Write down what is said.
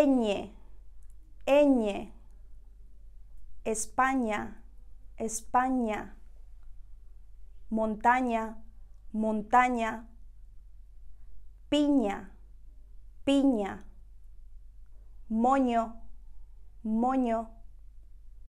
Eñe, Eñe. España, España. Montaña, montaña. Piña, piña. Moño, moño